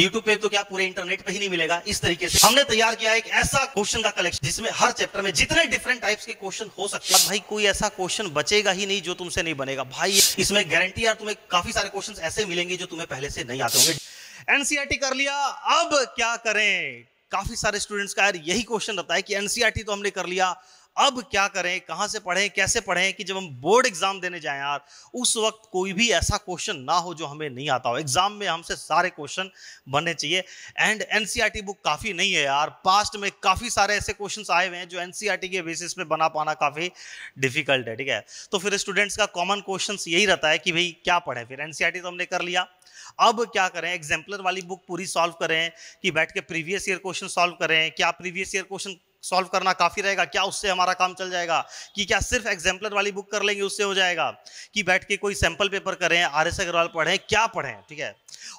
YouTube पे तो क्या पूरे इंटरनेट पे ही नहीं मिलेगा इस तरीके से हमने तैयार किया एक ऐसा क्वेश्चन का कलेक्शन जिसमें हर चैप्टर में जितने डिफरेंट टाइप्स के क्वेश्चन हो सकते हैं भाई कोई ऐसा क्वेश्चन बचेगा ही नहीं जो तुमसे नहीं बनेगा भाई इसमें गारंटी यार तुम्हें काफी सारे क्वेश्चन ऐसे मिलेंगे जो तुम्हें पहले से नहीं आते होंगे एनसीआरटी e कर लिया अब क्या करें काफी सारे स्टूडेंट्स का यार यही क्वेश्चन रहता है कि एनसीआरटी e तो हमने कर लिया अब क्या करें कहाँ से पढ़ें कैसे पढ़ें कि जब हम बोर्ड एग्जाम देने जाएं यार उस वक्त कोई भी ऐसा क्वेश्चन ना हो जो हमें नहीं आता हो एग्जाम में हमसे सारे क्वेश्चन बनने चाहिए एंड एनसीईआरटी बुक काफ़ी नहीं है यार पास्ट में काफ़ी सारे ऐसे क्वेश्चन आए हुए हैं जो एनसीईआरटी e के बेसिस पे बना पाना काफ़ी डिफिकल्ट है ठीक है तो फिर स्टूडेंट्स का कॉमन क्वेश्चन यही रहता है कि भाई क्या पढ़े फिर एनसीईआरटी e तो हमने कर लिया अब क्या करें एग्जाम्पलर वाली बुक पूरी सॉल्व करें कि बैठ के प्रीवियस ईयर क्वेश्चन सॉल्व करें क्या प्रीवियस ईयर क्वेश्चन सॉल्व करना काफ़ी रहेगा क्या उससे हमारा काम चल जाएगा कि क्या सिर्फ एग्जाम्पलर वाली बुक कर लेंगे उससे हो जाएगा कि बैठ के कोई सैंपल पेपर करें आर एस अग्रवाल पढ़ें क्या पढ़ें ठीक है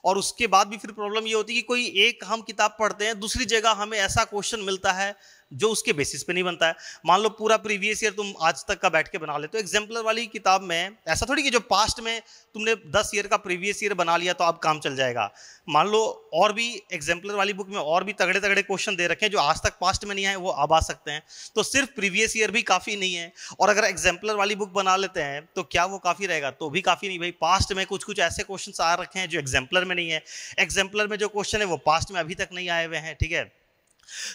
और उसके बाद भी फिर प्रॉब्लम ये होती है कि कोई एक हम किताब पढ़ते हैं दूसरी जगह हमें ऐसा क्वेश्चन मिलता है जो उसके बेसिस पे नहीं बनता है मान लो पूरा प्रीवियस ईयर तुम आज तक का बैठ के बना लेते हो एग्जाम्पलर वाली किताब में ऐसा थोड़ी कि जो पास्ट में तुमने 10 ईयर का प्रीवियस ईयर बना लिया तो अब काम चल जाएगा मान लो और भी एग्जाम्पलर वाली बुक में और भी तगड़े तगड़े क्वेश्चन दे रखे हैं जो आज तक पास्ट में नहीं आए वो अब आ सकते हैं तो सिर्फ प्रीवियस ईयर भी काफ़ी नहीं है और अगर एग्जाम्पलर वाली बुक बना लेते हैं तो क्या वो काफ़ी रहेगा तो भी काफ़ी नहीं भाई पास्ट में कुछ कुछ ऐसे क्वेश्चन आ रखे हैं जो एग्जाम्पल एग्जाम्पलर में नहीं है एग्जाम्पलर में जो क्वेश्चन है वो पास्ट में अभी तक नहीं आए हुए हैं ठीक है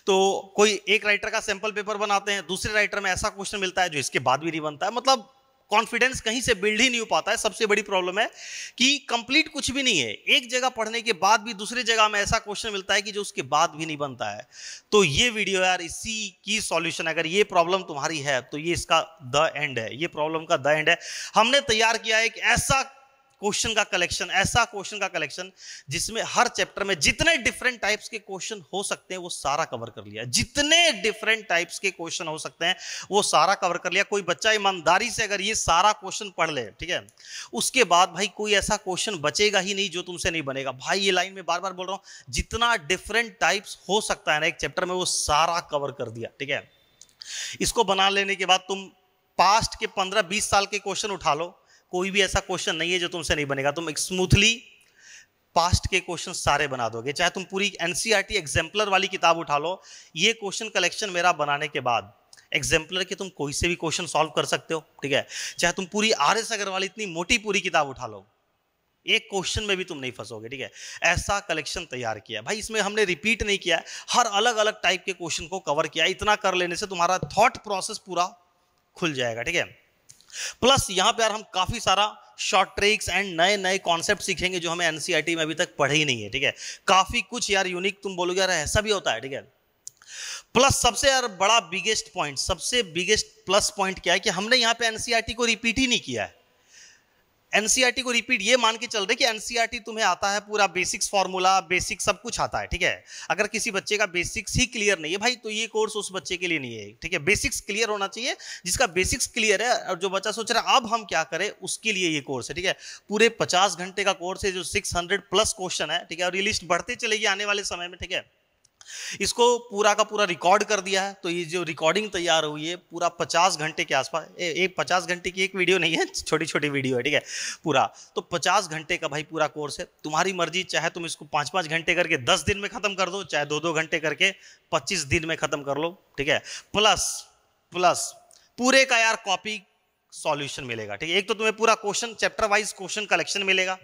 तो कोई एक राइटर का सैंपल पेपर बनाते हैं दूसरे राइटर में ऐसा क्वेश्चन मिलता है जो इसके बाद भी नहीं बनता है मतलब कॉन्फिडेंस कहीं से बिल्ड ही नहीं हो पाता है सबसे बड़ी प्रॉब्लम है कि कंप्लीट कुछ भी नहीं है एक जगह पढ़ने के बाद भी दूसरी जगह में ऐसा क्वेश्चन मिलता है कि जो उसके बाद भी नहीं बनता है तो ये वीडियो यार इसी की सॉल्यूशन अगर ये प्रॉब्लम तुम्हारी है तो ये इसका द एंड है ये प्रॉब्लम का द एंड है हमने तैयार किया एक ऐसा क्वेश्चन का कलेक्शन ऐसा क्वेश्चन का कलेक्शन जिसमें हर चैप्टर में जितने डिफरेंट टाइप्स के क्वेश्चन हो सकते हैं वो सारा कवर कर लिया जितने डिफरेंट टाइप्स के क्वेश्चन हो सकते हैं वो सारा कवर कर लिया कोई बच्चा ईमानदारी से अगर ये सारा क्वेश्चन पढ़ ले ठीक है उसके बाद भाई कोई ऐसा क्वेश्चन बचेगा ही नहीं जो तुमसे नहीं बनेगा भाई ये लाइन में बार बार बोल रहा हूँ जितना डिफरेंट टाइप्स हो सकता है ना एक चैप्टर में वो सारा कवर कर दिया ठीक है इसको बना लेने के बाद तुम पास्ट के पंद्रह बीस साल के क्वेश्चन उठा लो कोई भी ऐसा क्वेश्चन नहीं है जो तुमसे नहीं बनेगा तुम स्मूथली पास्ट के क्वेश्चन सारे बना दोगे चाहे तुम पूरी एनसीईआरटी एग्जाम्पलर e वाली किताब उठा लो ये क्वेश्चन कलेक्शन मेरा बनाने के बाद एग्जाम्पलर के तुम कोई से भी क्वेश्चन सॉल्व कर सकते हो ठीक है चाहे तुम पूरी आर एस अग्रवाल इतनी मोटी पूरी किताब उठा लो एक क्वेश्चन में भी तुम नहीं फंसोगे ठीक है ऐसा कलेक्शन तैयार किया भाई इसमें हमने रिपीट नहीं किया हर अलग अलग टाइप के क्वेश्चन को कवर किया इतना कर लेने से तुम्हारा थॉट प्रोसेस पूरा खुल जाएगा ठीक है प्लस यहां पर यार हम काफी सारा शॉर्ट ट्रिक्स एंड नए नए कॉन्सेप्ट सीखेंगे जो हमें एनसीआरटी e में अभी तक पढ़े ही नहीं है ठीक है काफी कुछ यार यूनिक तुम बोलोगे यार ऐसा भी होता है ठीक है प्लस सबसे यार बड़ा बिगेस्ट पॉइंट सबसे बिगेस्ट प्लस पॉइंट क्या है कि हमने यहाँ पे एनसीआरटी e को रिपीट ही नहीं किया है एनसीईआरटी को रिपीट ये मान के चल रहे कि एनसीईआरटी तुम्हें आता है पूरा बेसिक्स फॉर्मूला बेसिक सब कुछ आता है ठीक है अगर किसी बच्चे का बेसिक्स ही क्लियर नहीं है भाई तो ये कोर्स उस बच्चे के लिए नहीं है ठीक है बेसिक्स क्लियर होना चाहिए जिसका बेसिक्स क्लियर है और जो बच्चा सोच रहा है अब हम क्या करें उसके लिए ये कोर्स है ठीक है पूरे पचास घंटे का कोर्स है जो सिक्स प्लस क्वेश्चन है ठीक है और ये लिस्ट बढ़ते चलेगी आने वाले समय में ठीक है इसको पूरा का पूरा रिकॉर्ड कर दिया है तो ये जो रिकॉर्डिंग तैयार हुई है पूरा पचास घंटे के आसपास एक पचास घंटे की एक वीडियो नहीं है छोटी छोटी वीडियो है ठीक है पूरा तो पचास घंटे का भाई पूरा कोर्स है तुम्हारी मर्जी चाहे तुम इसको पाँच पाँच घंटे करके दस दिन में ख़त्म कर दो चाहे दो दो घंटे करके पच्चीस दिन में ख़त्म कर लो ठीक है प्लस प्लस पूरे का यार कॉपी सॉल्यूशन मिलेगा ठीक है एक तो तुम्हें पूरा question chapter wise question collection मिलेगा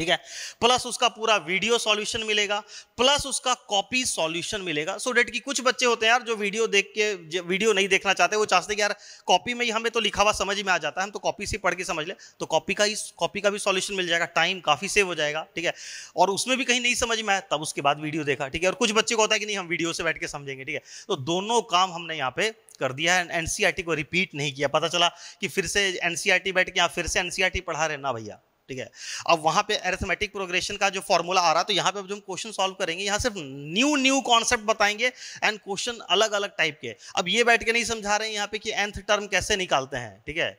ठीक है प्लस उसका पूरा वीडियो सॉल्यूशन मिलेगा प्लस उसका कॉपी सॉल्यूशन मिलेगा सो so डेट की कुछ बच्चे होते हैं यार जो वीडियो देख के वीडियो नहीं देखना चाहते वो चाहते कि यार कॉपी में ही हमें तो लिखा हुआ समझ में आ जाता है हम तो कॉपी से पढ़ के समझ ले तो कॉपी का ही कॉपी का भी सॉल्यूशन मिल जाएगा टाइम काफ़ी सेव हो जाएगा ठीक है और उसमें भी कहीं नहीं समझ में आया तब उसके बाद वीडियो देखा ठीक है और कुछ बच्चे को होता है कि नहीं हम वीडियो से बैठ के समझेंगे ठीक है तो दोनों काम हमने यहाँ पे कर दिया है एनसीआरटी e को रिपीट नहीं किया पता चला कि फिर से एनसीआरटी e बैठ के यहाँ फिर से एनसीआरटी e पढ़ा रहे ना भैया ठीक है अब वहां पे एरेथमेटिक प्रोग्रेशन का जो फॉर्मूला आ रहा तो यहाँ पे अब जो हम क्वेश्चन सॉल्व करेंगे यहाँ सिर्फ न्यू न्यू कॉन्सेप्ट बताएंगे एंड क्वेश्चन अलग अलग टाइप के अब ये बैठ के नहीं समझा रहे हैं यहाँ पे कि एंथ टर्म कैसे निकालते हैं ठीक है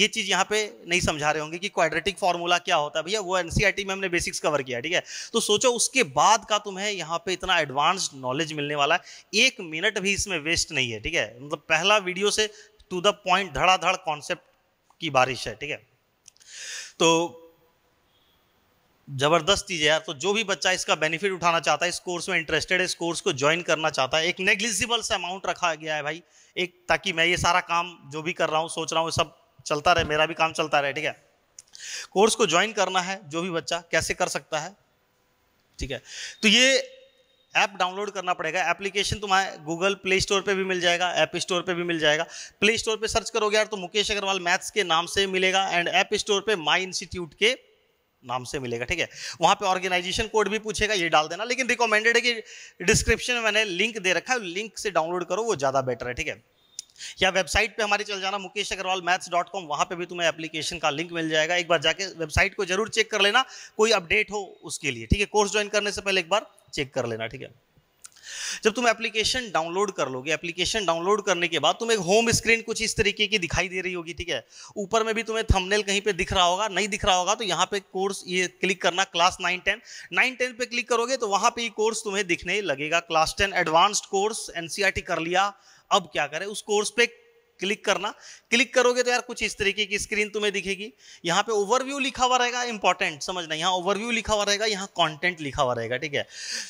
ये चीज़ यहाँ पे नहीं समझा रहे होंगे कि क्वाड्रेटिक फॉर्मूला क्या होता है भैया वो एनसीईआरटी e में हमने बेसिक्स कवर किया ठीक है तो सोचो उसके बाद का तुम्हें यहाँ पे इतना एडवांस नॉलेज मिलने वाला है एक मिनट भी इसमें वेस्ट नहीं है ठीक है मतलब पहला वीडियो से टू द पॉइंट धड़ाधड़ कॉन्सेप्ट की बारिश है ठीक है तो ज़बरदस्त चीज़ है यार तो जो भी बच्चा इसका बेनिफिट उठाना चाहता है इस कोर्स में इंटरेस्टेड है इस कोर्स को ज्वाइन करना चाहता है एक नेग्लिजिबल सा अमाउंट रखा गया है भाई एक ताकि मैं ये सारा काम जो भी कर रहा हूँ सोच रहा हूँ सब चलता रहे मेरा भी काम चलता रहे ठीक है कोर्स को ज्वाइन करना है जो भी बच्चा कैसे कर सकता है ठीक है तो ये ऐप डाउनलोड करना पड़ेगा एप्लीकेशन तुम्हारे गूगल प्ले स्टोर पे भी मिल जाएगा ऐप स्टोर पे भी मिल जाएगा प्ले स्टोर पे सर्च करोगे यार तो मुकेश अग्रवाल मैथ्स के नाम से मिलेगा एंड ऐप स्टोर पे माई इंस्टीट्यूट के नाम से मिलेगा ठीक है वहाँ पे ऑर्गेनाइजेशन कोड भी पूछेगा ये डाल देना लेकिन रिकमेंडेड है कि डिस्क्रिप्शन में मैंने लिंक दे रखा है लिंक से डाउनलोड करो वो ज़्यादा बेटर है ठीक है या वेबसाइट पे हमारे चल जाना Mukesh Agarwal maths dot com वहाँ पर भी तुम्हें एप्लीकेशन का लिंक मिल जाएगा एक बार जाके वेबसाइट को जरूर चेक कर लेना कोई अपडेट हो उसके लिए ठीक है कोर्स ज्वाइन करने से पहले एक बार चेक कर लेना ठीक है जब तुम एप्लीकेशन डाउनलोड कर लोगे एप्लीकेशन डाउनलोड करने के बाद तुम्हें होम स्क्रीन कुछ इस तरीके की दिखाई दे रही होगी ठीक है ऊपर में भी तुम्हें थंबनेल कहीं पे दिख रहा होगा नहीं दिख रहा होगा तो यहाँ पे कोर्स ये क्लिक करना class nine ten nine ten पे क्लिक करोगे तो वहां पर कोर्स तुम्हें दिखने लगेगा class ten advanced course NCR कर लिया अब क्या करें उस कोर्स पे क्लिक करना क्लिक करोगे तो यार कुछ इस तरीके की स्क्रीन तुम्हें दिखेगी यहाँ पे ओवरव्यू लिखा हुआ रहेगा इंपॉर्टेंट समझना यहाँ ओवरव्यू लिखा हुआ रहेगा यहाँ कॉन्टेंट लिखा हुआ रहेगा ठीक है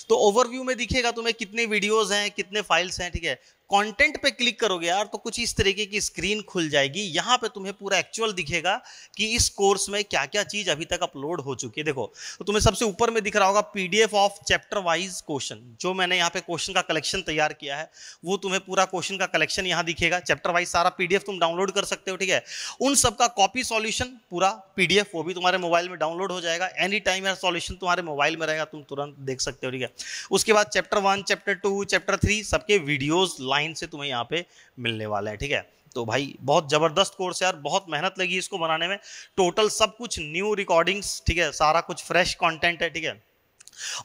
तो ओवरव्यू में दिखेगा तुम्हें कितने वीडियोज हैं कितने फाइल्स हैं ठीक है कंटेंट पे क्लिक करोगे यार तो कुछ इस तरीके की स्क्रीन खुल जाएगी यहाँ पे तुम्हें पूरा एक्चुअल दिखेगा कि इस कोर्स में क्या क्या चीज अभी तक अपलोड हो चुकी है देखो तो तुम्हें सबसे ऊपर में दिख रहा होगा PDF of chapter wise question जो मैंने यहाँ पे क्वेश्चन का कलेक्शन तैयार किया है वो तुम्हें पूरा क्वेश्चन का कलेक्शन यहाँ दिखेगा चैप्टर वाइज सारा पीडीएफ तुम डाउनलोड कर सकते हो ठीक है उन सबका कॉपी सोल्यूशन पूरा पीडीएफ वो भी तुम्हारे मोबाइल में डाउनलोड हो जाएगा एनी टाइम यार सोल्यूशन तुम्हारे मोबाइल में रहेगा तुम तुरंत देख सकते हो ठीक है उसके बाद chapter one chapter two chapter three सबके वीडियोज लाइन लाइन से तुम्हें यहाँ पे मिलने वाला है ठीक है तो भाई बहुत ज़बरदस्त कोर्स है यार बहुत मेहनत लगी इसको बनाने में टोटल सब कुछ न्यू रिकॉर्डिंग्स ठीक है सारा कुछ फ्रेश कंटेंट है ठीक है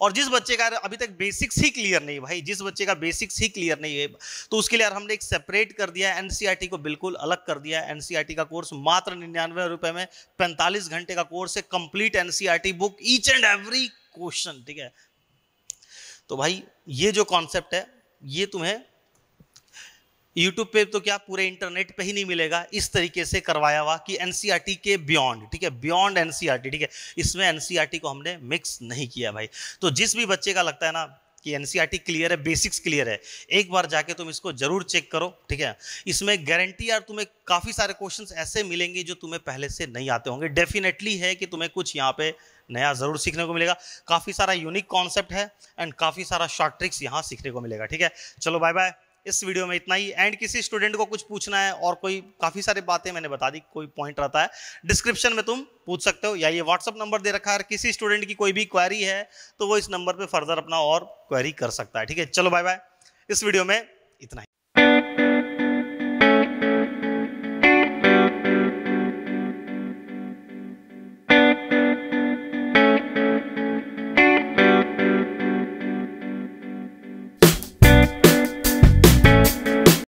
और जिस बच्चे का अभी तक बेसिक्स ही क्लियर नहीं भाई जिस बच्चे का बेसिक्स ही क्लियर नहीं है तो उसके लिए यार हमने एक सेपरेट कर दिया है एनसीईआरटी e को बिल्कुल अलग कर दिया है एनसीईआरटी e का कोर्स मात्र निन्यानवे रुपए में पैंतालीस घंटे का कोर्स है complete NCERT book each and every question ठीक है तो भाई ये जो कॉन्सेप्ट है ये तुम्हें यूट्यूब पे तो क्या पूरे इंटरनेट पे ही नहीं मिलेगा इस तरीके से करवाया हुआ कि एनसीईआरटी e के बियॉन्ड ठीक है बियॉन्ड एनसीईआरटी e ठीक है इसमें एनसीईआरटी e को हमने मिक्स नहीं किया भाई तो जिस भी बच्चे का लगता है ना कि एनसीईआरटी क्लियर है बेसिक्स क्लियर है एक बार जाके तुम इसको जरूर चेक करो ठीक है इसमें गारंटी यार तुम्हें काफ़ी सारे क्वेश्चन ऐसे मिलेंगे जो तुम्हें पहले से नहीं आते होंगे डेफिनेटली है कि तुम्हें कुछ यहाँ पे नया ज़रूर सीखने को मिलेगा काफ़ी सारा यूनिक कॉन्सेप्ट है एंड काफ़ी सारा शॉर्ट ट्रिक्स यहाँ सीखने को मिलेगा ठीक है चलो बाय बाय इस वीडियो में इतना ही एंड किसी स्टूडेंट को कुछ पूछना है और कोई काफ़ी सारी बातें मैंने बता दी कोई पॉइंट रहता है डिस्क्रिप्शन में तुम पूछ सकते हो या ये व्हाट्सअप नंबर दे रखा है किसी स्टूडेंट की कोई भी क्वारी है तो वो इस नंबर पर फर्दर अपना और क्वेरी कर सकता है ठीक है चलो बाय बाय इस वीडियो में इतना ही